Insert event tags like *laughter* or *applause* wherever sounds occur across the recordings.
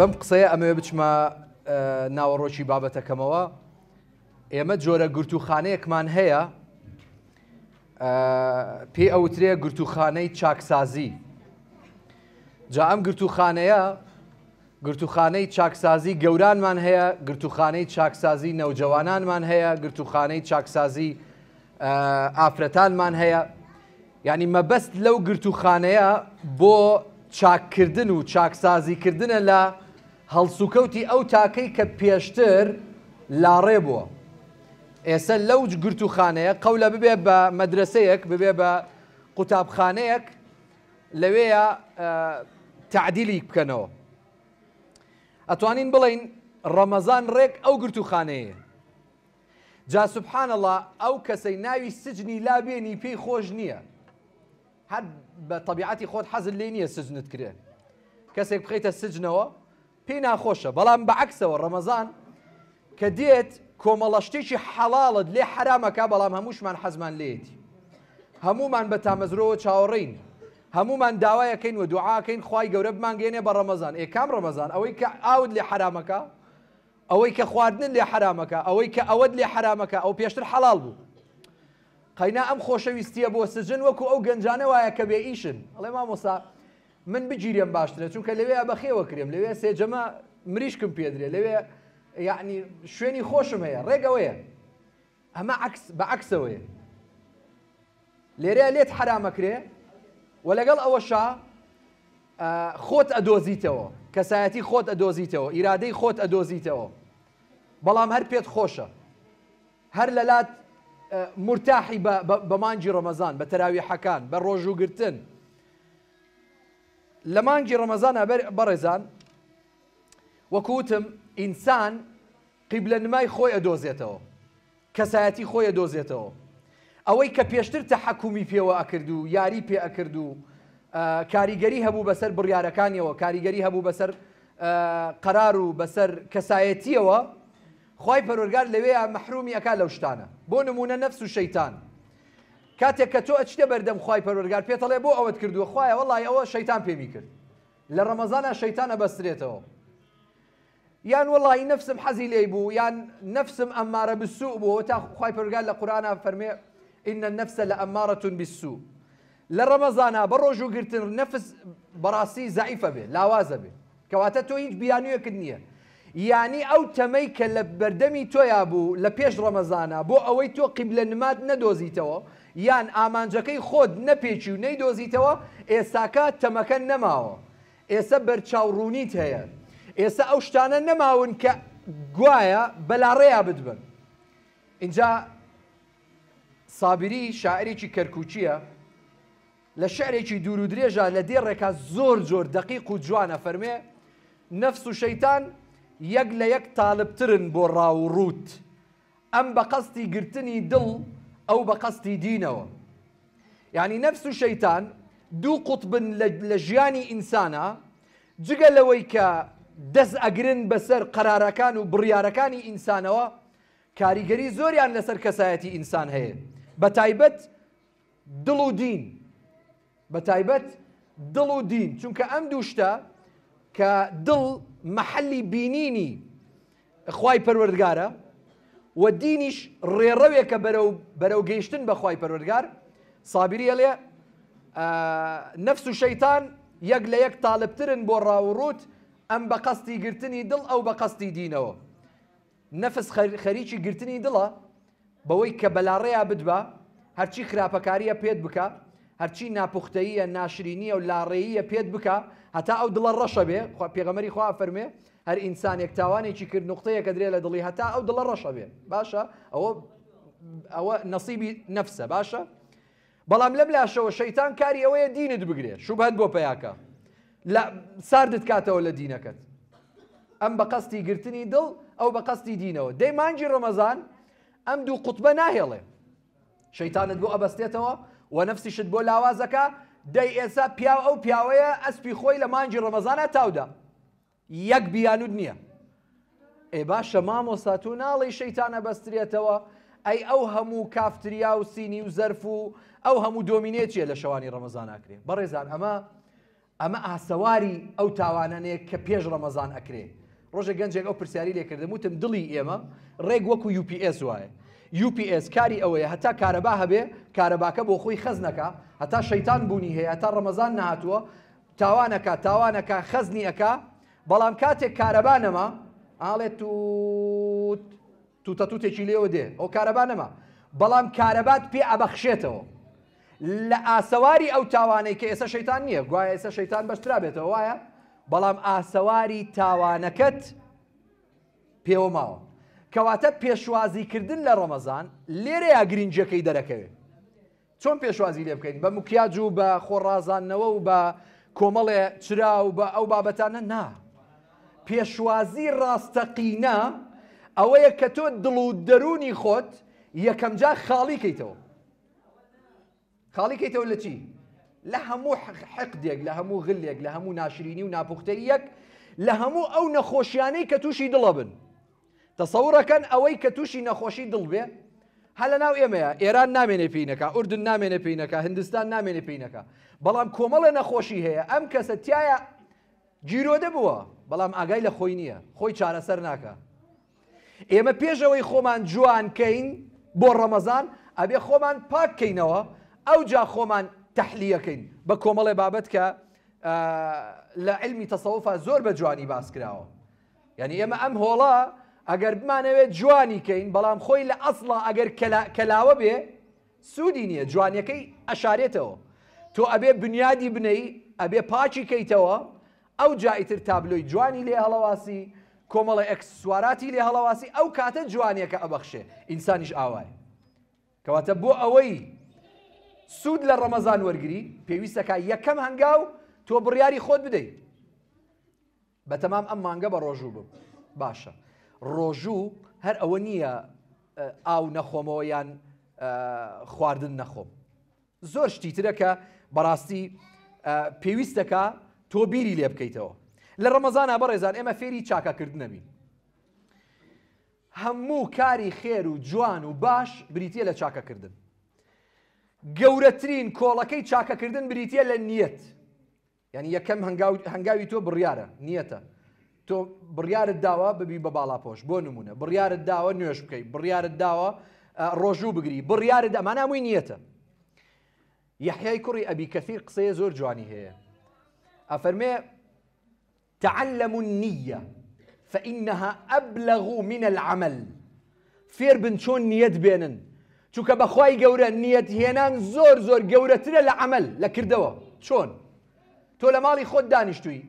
بەم قسەیە ئەمەوێ بچمە ناوەڕۆکی بابەتەکەمەوە ئێمە جۆرە گرتوخانەیەکمان هەیە پێی ئەوترێ گرتوخانەی چاکسازی جا ئەم گرتوخانەیە گرتوخانەی چاکسازی گەورانمان هەیە گرتوخانەی چاکسازی نەوجەوانانمان هەیە گرتوخانەی چاکسازی ئافرەتانمان هەیە ینی مەبەست لەو گرتوخانەیە بۆ چاککردن و چاکسازیکردنە لە هەڵسوکەوتی ئەو تاکەی کە پێشتر لاڕێ بووە. ئێستا لەوج گرت و خانەیە قەولە ببێ بە مەدرسەیەک ببێ بە قوتابخانەیەک لەوەیە تععدیلی بکەنەوە. ئەتوانین بڵین ڕەمەزان ڕێک ئەو گرت و خانەیە. جا سبحانەڵە ئەو کەسەی ناوی سجنی لابێنی پێی خۆش نییە. هەر بە تەبیعەتی خۆت حەزل لێ نییە سجنت کرێن. کەسێک بخیتە سجنەوە پێی ناخۆشە بەڵام بەعکسەوە ڕەمەزان کە دێت کۆمەڵەشتێکی حەڵاڵت لێ حرامەکە بەڵام هەمووشمان حەزمان لێتی هەمومان بە تامەزرەوە چاوەڕین هەمومان داوایەکەین و دوعاکەین خی گەورە بمانگەێنێ بە ڕەمەزان ئێکام ڕەمەزان ئەوەی کە ئاود لێ حرامەکە ئەوەی کە خواردن لێ حرامەکە ئەوەی کە ئەوەت لێ حرامەکە ئەو پێشتر حەڵال بوو قەینا ئەم خۆشەویستیە بۆ سجن وەکو ئەو گەنجانە وایە کە بێ ئیشن ئەڵێ مامۆسا من بگیرم باشترە چونکە لەوێ بەخێوە کرێم لەوێ سێجەمە مریشکم پێدرێ لەوێ یعنی شوێنی خۆشم هەیە ڕێگەوەیە ئەمە بە عکسەوەیە لێرە لێت حرامەکرێ و لەگەڵ ئەوەشا خۆت ئەدۆزیتەوە کەسایەتی خۆت ئەدۆزیتەوە ئیرادەی خۆت ئەدۆزیتەوە بەڵام هەر پێت خۆشە هەر لەلات مرتاحی بەمانجی ڕەمەزان بە تەراوی حەکان بە ڕۆژوگرتن لە مانگی ڕەمەزانە بەڕێزان وەکوتم ئینسان قیب لە نمای خۆی ئەدۆزێتەوە کەسایەتی خۆی ئەدۆزێتەوە ئەوەی کە پێشتر تە حکومی پێوە ئەکرد و یاری پێ ئەکرد و کاریگەری هەبوو بەسەر بڕیارەکانیەوە کاریگەری هەبوو بەسەر قەرار و بەسەر کەسایەتیەوە خی پەرۆرگار لەوێ مەحرومی ئەکا لەو شتانە بۆ نمونە نەفس و شەیتان کاتێک کە تۆ ئەچتە بەردەم خی پەرۆرگار پێتەڵێ بۆ ئەوەت کردووە خخوایە وڵی ئەوە شەیتان پێمی کرد لە ڕەمەزانە شەیتانە بەسترێتەوە یان وڵی نفسم حەزی لێ بوو یان نفسم ئەمارە بسوو بوو تا خی پرورگار لە قورانە فەرمێ ئینە نفسە لە ئەمارەتون بسوو لە ڕەمەزانە بە ڕۆژ و نفس بەڕاستی زعیفە بێ لاوازە بێ کەواتە تۆ هیچ بیانویەکرد نییە یانی ئەو تەمەی کە لە بەردەمی تۆیا بوو لە پێش ڕەمەزانە یان ئامانجەکەی خۆت نەپێکی و نەیدۆزیتەوە ئێساکە تەمەکە نەماوە ئێستا بەرچاوڕوونیت هەیە ئێستا ئەو شتانە نەماون کە گوایە بەلاڕێیا بدبن اینجا سابری شاعرێکی کەرکوچیە لە شعرێکی دوور و درێژە لە دێڕێکە زۆر زۆر دقیق و جوانە فەرمێ نەفس و شەیتان یەک لە یەک تاالبترن بۆ ڕاوڕوت ئەم بە قەستی گرتنی دڵ ئەو بە قەستی دینەوە یعنی نەفس و شەیتان دوو قوتبن لە ژیانی ئینسانە جگە لەوەی کە دەست ئەگرن بەسەر قەرارەکان و بڕیارەکانی ئینسانەوە کاریگەری زۆریان لەسەر کەسایەتی ئینسان هەیە بە تایبەت دڵ و دین بە تایبەت دڵ و دین چونکە ئەم دووشتە کە دڵ محەلی بینینی خی پەروەردگارە و دینیش ڕێڕەوێکە بەرەو گەیشتن بەخوای پەروەرگار سابیریە لێ نەفس و شەیتان یەک لە یەک تاالبترن بۆ ڕاوڕوت ئەم بە قەستی گرتنی دڵ ئەو بە قەستی دینەوە نەفس خەریکی گرتنی دڵە بەوەی کە بەلاڕێیا بدبە هەرچی خراپەکاریە پێت بکە هەرچی ناپوختەیە ناشرینیە و لاڕێیە پێت بکە هەتا ئەو دڵە ڕەشە بێ پێغەمەری خوا فەرمێ هەر ئینسانێک تاوانێکی کرد نقطەیە کە درێ لە دڵی هەتا ئەو دڵە ڕەشە بێن باشە ئەوە ئەوە نەسیبی نەفسە باشە بەڵام لەم لاشەوە شەیتان کاری ئەوەیە دینت بگرێت شوبات بۆ پیاکە ساردت کاتەوە لە دینەکەت ئەم بە قەستی گرتنی دڵ ئەو بە قەستی دینەوە دەیمانجی ڕەمەزان ئەم دوو قوتبە ناهێڵێ شەیتانت بۆ ئەبەستێتەوە و نفسیشت بۆ لاوازەکە دەی ئێسا پیاو ئەو پیاوەیە ئەسپی خۆی لە مانجی ڕەمەزانە تاودا یەک بیانود نییە ئێ باشە مامۆسا تو ناڵی شەیتانە بەسترێتەوە ئەی ئەو هەموو کافتریا و سینی و زەرف و ئەو هەموو دۆمینێتیە لە شەوانی ڕەمەزان ئەکرێ بەڕێزان ئەمە ئەمە ئاسەواری ئەو تاوانانەیە کە پێش ڕەمەزان ئەکرێ ڕۆژە گەنجێک ئەو پرسیاری لێکردم وتم دڵی ئێمە ڕێک وەکو UPS وایە UPS کاری ئەوەیە هەتا کارەبا هەبێ کارەباکە بۆ خۆی خەزنەکە هەتا شەیتان بوونی هەیە تا ڕەمەزان نهاتووە تاوانەکە تاوانەکە خەزنی ئەکا بەڵام کاتێک کارەبانەما ئاڵێت توت توتە توتێکی لێەوە دێ ئەو کارەبانەما بەڵام کارەبات پێ ئەبەخشێتەوە لە ئاسەواری ئەو تاوانەی کە ئێستا شەیتان نییە گوایە ئێستا شەیتان بەشترا بێتەوە وایە بەڵام ئاسەواری تاوانەکەت پێوە ماوە کەواتە پێشوازیکردن لە ڕەمەزان لێرەیە گرنجەکەی دەرەکەوێت چۆن پێشوازی لێ بکەین بە مکیاج و بە خۆڕازانەوە و بە کۆمەڵێ چرا و بە ئەو بابەتانە نا پێشوازی ڕاستەقینە ئەوەیە کە تۆ دڵ و دەرونی خۆت یەکەم جا خاڵی کەیتەوە خاڵی کەیتەوە لە چی؟ لە هەموو حقدێک لە هەموو غلێک لە هەموو ناشرینی و ناپختەیەک لە هەموو ئەو نەخۆشیانەی کە تووشی دڵە بن تەسەورەکەن ئەوەی کە تووشی نەخۆشی دڵ بێ هەل ناو ئێمەیە ئێران نامێنێ پینەکە ئوردن نامێنێ پینەکە هندستان نامێنێ پینەکە بەڵام کۆمەڵە نەخۆشی هەیە ئەم کەسە تایە گیرۆدە بووە بەڵام ئاگای لە خۆی نییە خۆی چارەسەر ناکە ئێمە پێشەوەی خۆمان جوانکەین بۆ ڕەمەزان ئەبێ خۆمان پاککەینەوە ئەو جا خۆمان تحلیەکەین بە کۆمەڵێ بابەت کە لە علمی تەسەوفە زۆر بە جوانی باس کراوە یعنی ئێمە ئەم هۆڵا ئەگەر بمانەوێت جوانی کەین بەڵام خۆی لە ئەسڵا ئەگەر کەلاوە بێ سوودی نییە جوانیەکەی ئەشارێتەوە تۆ ئەبێ بنیادی بنەی ئەبێ پاچی کەیتەوە ئەو جاییتر تابلۆی جوانی لێ هەڵەواسی کۆمەڵی ئەکسسواراتی لێ هەڵەواسی ئەو کاتە جوانیەکە ئەبەخشێ ئینسانیش ئاوای کەواتە بۆ ئەوەی سوود لە ڕەمەزان وەرگری پێویستەکە یەکەم هەنگاو تۆ بڕیاری خۆت بدەیت بە تەمام ئەم مانگە بە ڕۆژوو بم باشە ڕۆژوو هەر ئەوە نییە ئاو نەخۆمەوە یان خواردن نەخۆم زۆر شتی ترەکە بەڕاستی پێویستەکە تۆ بیری لێ بکەیتەوە لە ڕەمەزانە بەڕێزان ئێمە فێری چاکەکردن نەبین هەموو کاری خێر و جوان و باش بریتە لە چاکەکردن گەورەترین کۆڵەکەی چاکەکردن بریتە لە نیەت یعنی یەکەم هەنگاوی تۆ بڕیاە نیەتە تۆ بڕیارت داوە ببی بە باڵاپۆش بۆ نمونە بڕیارت داوە نوێش بکەی بڕیارت داوە ڕۆژوو بگری بڕیارت ئەمانامووی نیەتە یحیای کوڕی ئەبی کەثیر قسەیە زۆر جوانی هەیە أفرمي تعلموا النية فإنها أبلغ من العمل فير بن نيت بينن بێنن چونکە بەخوای گەورە نیەت زور زور زۆر العمل لە عمل لە کردەوە چۆن مالي خود ماڵی خۆت دانیشتووی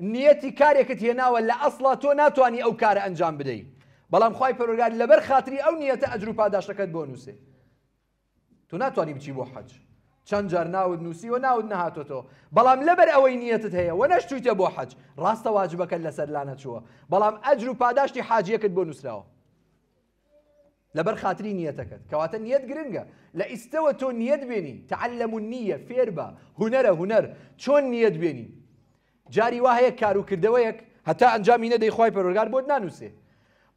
نیەتی کارێکت هێناوە لە ئەسڵا تۆ أو كار کارە ئەنجام بدەیت بەڵام فرور پەرۆگار لەبەر خاطري أو نیەتە ئەجروپاداشەکەت بۆ نووسێ تۆ ناتوانانی بچی بۆ حەج چەند جار ناود نووسیوە ناود نهاتۆتەوە بەڵام لەبەر ئەوەی نیەتت هەیە و نەشتویتە بۆ حەج ڕاستە واجبەکە لەسەر لا نەچووە بەڵام ئەجر و پاداشتی حاجیەکەت بۆ نووسراوە لەبەر خاتری نیەتەکەت کەواتە نیەت گرنگە لە ئیستەوە تۆ نیەت بێنی تعلممون نییە فێر بە هوەرە هوەر چۆن نیەت بێنی جاری وا هەیە کاروکردەوەیەک هەتا ئەنجامی نەدەی خی پەرۆگار بۆت نانووسێ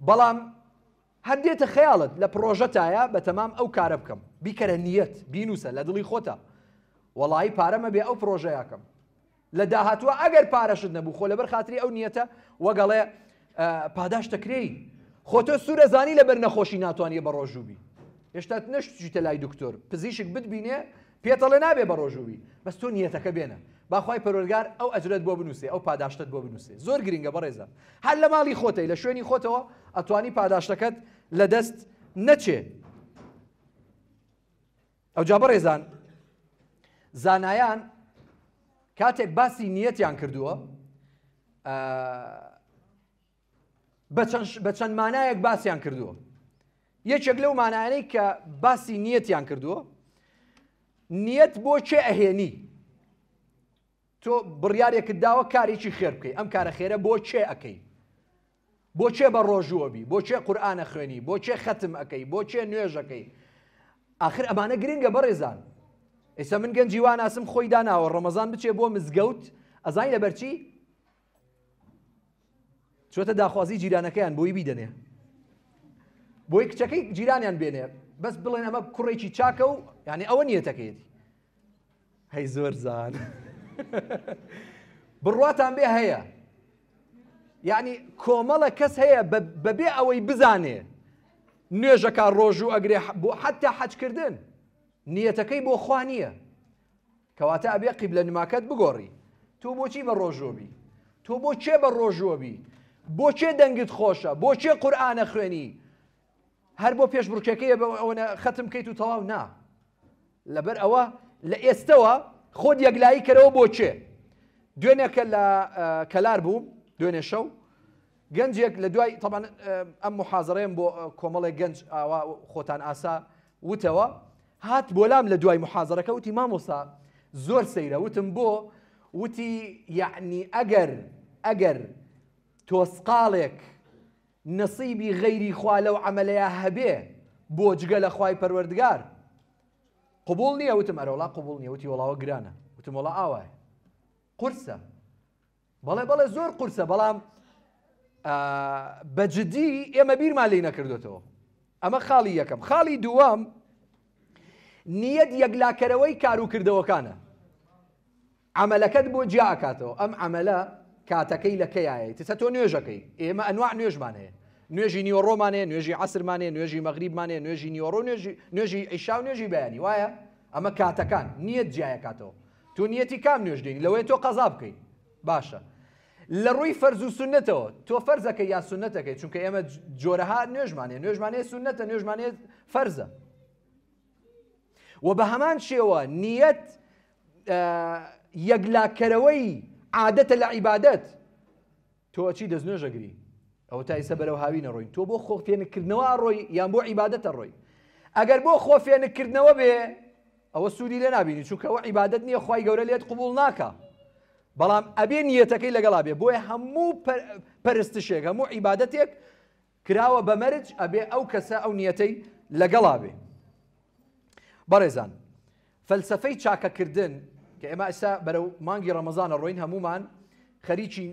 بەڵام هەندێتە خەیاڵت لە پرۆژەتایە بە تەمام ئەو کارە بکەم بیکەرە نیەت بینوسە لە دڵی خۆتە وڵی پارەمە بێ ئەو پرۆژەیەکەم لە داهاتوە ئەگەر پارەشت نەبوو خۆ لە بەرخاتری ئەو نیەتە وەگەڵێ پاداشتەکرێی خۆتۆ سوورە زانی لە بەر نەخۆشی ناتوانانی بە ڕۆژوبی هێشتا نەشتیتە لای دکتۆر پزیشک بتبینێ پێتەڵێ نابێ بە ڕۆژوبی بەس تۆ نیەتەکە بێنە باخوای پەرۆرگار ئەو ئەجرێت بۆ بنووسێ ئەو پاداشتت بۆ بنووسێ زۆر گرینگە بەڕێزە هەر لە ماڵی خۆتەی لە شوێنی خۆتەوە ئەتوانی پاداشتەکەت لە دەست نەچێ ئەو جا بەڕێزان زانایان کاتێک باسی نیەتیان کردووە بە چەند مانایەک باسییان کردووە یەکێک لەو مانایانەی کە باسی نیەتیان کردووە نیەت بۆ چێ ئەهێنی تۆ بڕیارێکت داوە کارێکی خێر بکەی ئەم کارە خێرە بۆ چێ ئەەکەی بۆچێ بە ڕۆژوەبی بۆچێ قورآانە خوێنی بۆچێ ختم ئەەکەی بۆچێ نوێژەکەی آخر ئەمانە گرنگە بەڕێزان ئێستا من گەنج جیوان ئاسم خۆی داناوە ڕەمەزان بچێ بۆ مزگەوت ئەزای لە بەرچی چۆتە داخوازی جیرانەکەیان بۆی بیدەنێ بۆی کچەکەی جیرانیان بێنێ بەس بڵێن ئەمە کوڕێکی چاکە و یعنی ئەوە نیەتەکەیەتی هەی زۆر زان *laughs* بڕاتان بێ هەیە یعنی کۆمەڵە کەس هەیە بەبێ ئەوەی بزانێ نوێژەکە ڕۆژ و ئەگرێ بۆ حتا حەجکردن نیەتەکەی بۆ خوا نییە کەواتە ئەبێ قیب لە نماکەت بگۆڕی تۆ بۆچی بە ڕۆژۆبی تۆ بۆ چێ بە ڕۆژۆبی بۆچێ دەنگت خۆشە بۆچێ قورآانە خوێنی هەر بۆ پێش بڕکەکەیە بە ئەوە ختم کەیت و تەواو نا لەبەر ئەوە لە ئێستەوە خۆت یەکلایی کەرەوە بۆچێ دوێنێکە لە کەلار بوو دوێنێ شەو گەنجێک لە دوای تەبان ئەم محازڕێن بۆ کۆمەڵی گەنج خۆتان ئاسا وتەوە هات بۆلام لە دوای محازەرەکە وتی مامۆسا زۆر سەیرە وتم بۆ وتی یعنی ئەگەر ئەگەر تۆسقاڵێک نسیبی غەیری خوا لەو عملەیە هەبێ بۆ جگە لە خوای پەروەردگار قوبول نییە وتم ئەرەوڵا قوبول نیە وتی وڵاوە گرانە وتم وڵا ئاوای قرسە بەڵێ بەڵێ زۆر قورسە بەڵام بەجددی ئێمە بیرمان لی نەکردوێتەوە ئەمە خاڵی یەکەم خاڵی دووەم نیەت یەکلاکەرەوەی کاروکردەوەکانە عملەکەت بۆ جیاکاتەوە ئەم عملە کاتەکەی لەکەیایە تسە تۆ نوێژەکەی ئێمە ئەنوع نوێژمان هەیە نوێژی نیۆڕۆمانەیە نوێژی عسرمانێ نوێژی مەغریبمانێ نوێژی نیۆڕۆ نوێژی ئیشا و نوێژی بەیانی وایە ئەمە کاتەکان نیەت جیایەکاتەوە تو نیەتی کام نوێژدەین لەوەی تۆ قەزا بکەین باشە لە ڕووی فەرز و سونەتەوە تۆ فەرزەکە یا سونەتەکەی چونکە ئێمە جۆرەها نوێژمانێ نوێژمانەیە سونەتە نوێژمانێت فەرزە و بە هەمان شێوە نیەت یەکلاکەرەوەی عادەتە لە عیبادەت تۆ چی دەستنوێژەگری ئەوە تا ئیسە بەرەو هاوی نەڕۆین تۆ بۆ خۆفێنکردنەوە ڕۆی یان بۆ عیبادەتە ڕۆی ئەگەر بۆ خۆفێنکردنەوە بێ ئەوە سوودی لێ نبینی چونکە ئەوە عیبادت نییە خی گەورە لێت قوبول ناکە بەڵام ئەبێ نیەتەکەی لەگەڵا بێ بۆیە هەموو پەرستشێک هەموو عیباەتێک کراوە بەمەرج ئەبێ ئەو کەسە ئەو نیەتەی لەگەڵا بێ. بەڕێزان فەلسفەی چاکەکردن کە ئێمە ئێستا بەرەو مانگی ڕەمەزانە ڕۆین هەمومان خەریکی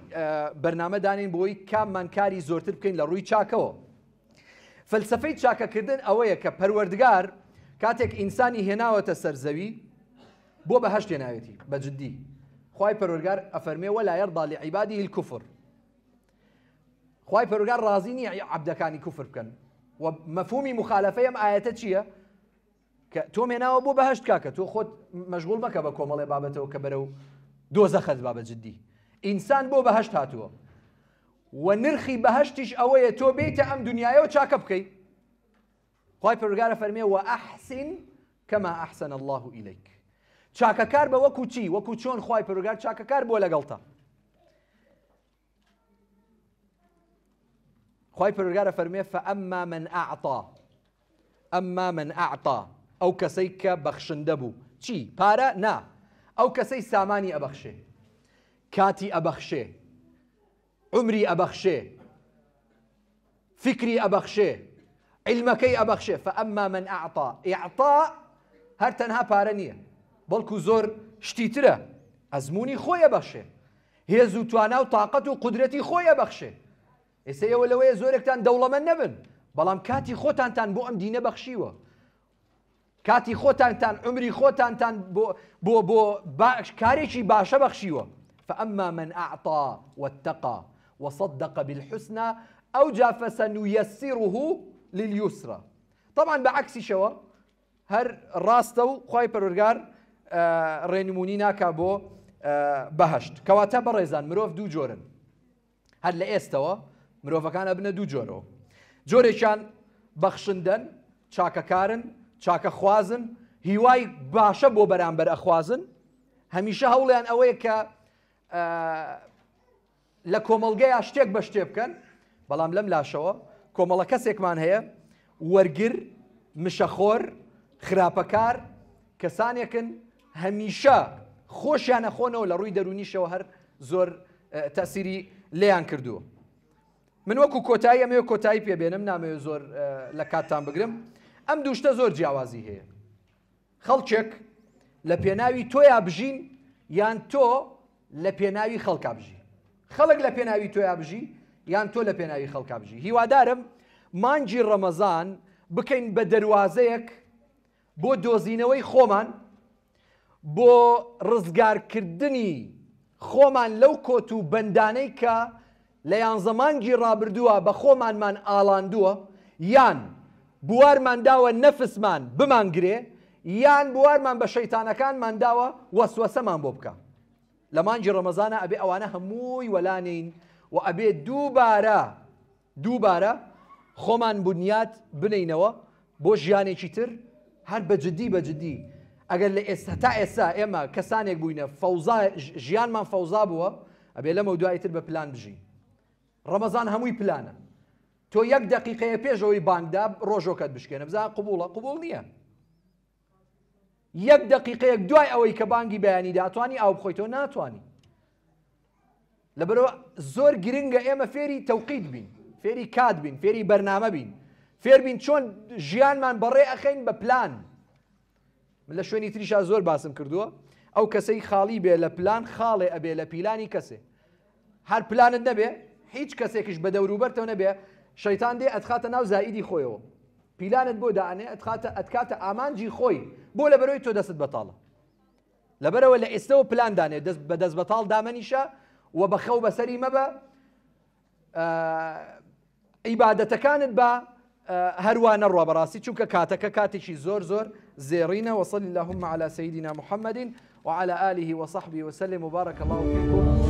بەرنامەدانین بۆی کاممان کاری زۆرتر بکەین لە ڕووی چاکەوە. فەلسفەی چاکەکردن ئەوەیە کە پەروەردگار کاتێک ئینسانی هێناوەتە سەرزەوی بۆ بەهشت هێناوێتی بەجددی خواي پەرۆرگار افرمي ولا يرضى لعباده الكفر خواي پەرۆرگار رازيني نیە عبدەکانی کوفر بکەن و مەفهومی مخالفەی ئەم ئاەتە چییە کە بهشت مێناوە تو بەهشت مشغول تۆ خۆت مەشغول مەکە بە کۆمەڵێ بابەتەوە کە بەرە و دۆزەخەت بابە جددی ئینسان بۆ بەهشت هاتووە و نرخی بەهشتیش ئەوەیە تۆ بێتە ئەم دنیاەوە چاکە بکەیت خی كما أحسن الله إليك کار بە وەکو چی وەکو چۆن خی پرۆگار چاکەکار بۆ لەگەڵتە خی پرۆگارە فەرمێ فەئەمما من ئاعتا ئەمما من ئاعتا ئەو کەسەی کە بەخشندە بوو چی پارە نا ئەو کەسەی سامانی ئەبەخشێ کاتی ئەبەخشێ عمری ئەبەخشێ فکری ئەبەخشێ علمەکەی ئەبەخشێ فەئەمما من ئاعتا ئعتا هەر تەنها پارە نییە بەڵکو زۆر شتیترە خوی بخشه بەخشێ هێز و طاقت و تااقەت و قدرەتی خۆیە بەخشێ ئێستا ئێوە لەوەیە ام دەوڵەمە نەبن بەڵام کاتی خۆتانتان بۆ ئەم دینە بەخشیوە کاتی بو, عمری باش بۆ بۆ کارێکی باشە بەخشیوە فأما من أعطى واتقى وصدق بالحسنى أوجى فسنيسره لليسرى طبعا بعكس شوا هر راستو خواي برورغار ڕێنمونی ناکا بۆ بەهشت کەواتە بەڕێزان مرۆڤ دوو جۆرن هەر لە ئێستەوە مرۆڤەکانە بنە دوو جۆرەوە جۆرێکیان بەخشندن چاکەکارن چاکە خوازن هیوای باشە بۆ بەرامبەر ئەخوازن هەمیشە هەوڵیان ئەوەیە کە لە کۆمەلگەی شتێک بە شتێ بکەن بەڵام لەم لاشەوە کۆمەڵە کەسێکمان هەیە وەرگر مشەخۆر خراپەکار کەسانێکن هەمیشە خۆشیان نەخۆنەوە لە ڕووی دەرونیشەوە هەر زۆر تەسیری لیان کردووە. من وەکو کۆتایی ئەمەوە کۆتایی پێبێنم نامەوێت زۆر لە کاتتان بگرم ئەم دوشتە زۆر جیاوازی هەیە. خەڵچێک لە پێناوی تۆیا بژین یان تۆ لە پێناوی خەڵکبژی. خەڵک لە پێناوی تۆیا بژی یان تۆ لە پێناوی خەڵکبژی. هیوادارم مانجی ڕەمەزان بکەین بە دەواازەیەک بۆ دۆزینەوەی خۆمان بۆ ڕزگارکردنی خۆمان لەو کۆت و بەندانەی کە لە یان زەمانگی ڕابردووە بە خۆمانمان ئاڵاندووە یان بوارمان داوە نەفسمان بمانگرێ یان بوارمان بە شەیتانەکانمان داوە وەسوەسەمان بۆ بکە لە مانجی ڕەمەزانە ئەبێ ئەوانە هەمووی وەلانین و ئەبێ دووبارە دووبارە خۆمان بنیات بنینەوە بۆ ژیانێکی تر هەر بە جددی بە جددی ئەگەر لە ئێستا تا ئێستا ئێمە کەسانێک بووینە فەوزا ژیانمان فەوزا بووە ئەبێ لەمە دوایتر بە پلان بژین ڕەمەزان هەمووی پلانە تۆ یەک دقیقەیە پێشەوەی بانگدا ڕۆژۆکەت بشکێنە بزان قوبوڵە قوبول نییە یەک دقیقەیەک دوای ئەوەی کە بانگی بەیانی داتوانانی ئاو بخۆی تۆ ناتانی لەبەرەوە زۆر گرنگە ئێمە فێری تەوقید بین فێری کات بین فێری بەرنامە بین فێربین چۆن ژیانمان بەڕێ ئەخەین بە پلان لە شوێنی تریشا زۆر باسم کردووە ئەو کەسەی خاڵی بێ لە پلان خاڵێ ئەبێ لە پیلانی کەسێ هەر پلانت نەبێ هیچ کەسێکش بە دەوروبەرتەوە نەبێ شەیتان دێ ئەتخاتە ناو زائیدی خۆیەوە پیلانت بۆ داانێ ئەتخاتە ئەتکاتە ئامانجی خۆی بۆ لە بەرەوەی تۆ دەست بەتاڵە لەبەرەوە لە ئێستەوە پلاندانێ بە دەست بەتاڵ دامەنیشە و بەخەو بەسەری مەبە ئیبادەتەکانت بە هەروانە ڕۆبڕاستی چونکە کاتەکە کاتێکی زۆر زۆر زيرين وصل اللهم على سيدنا محمد وعلى آله وصحبه وسلم وبارك الله فيكم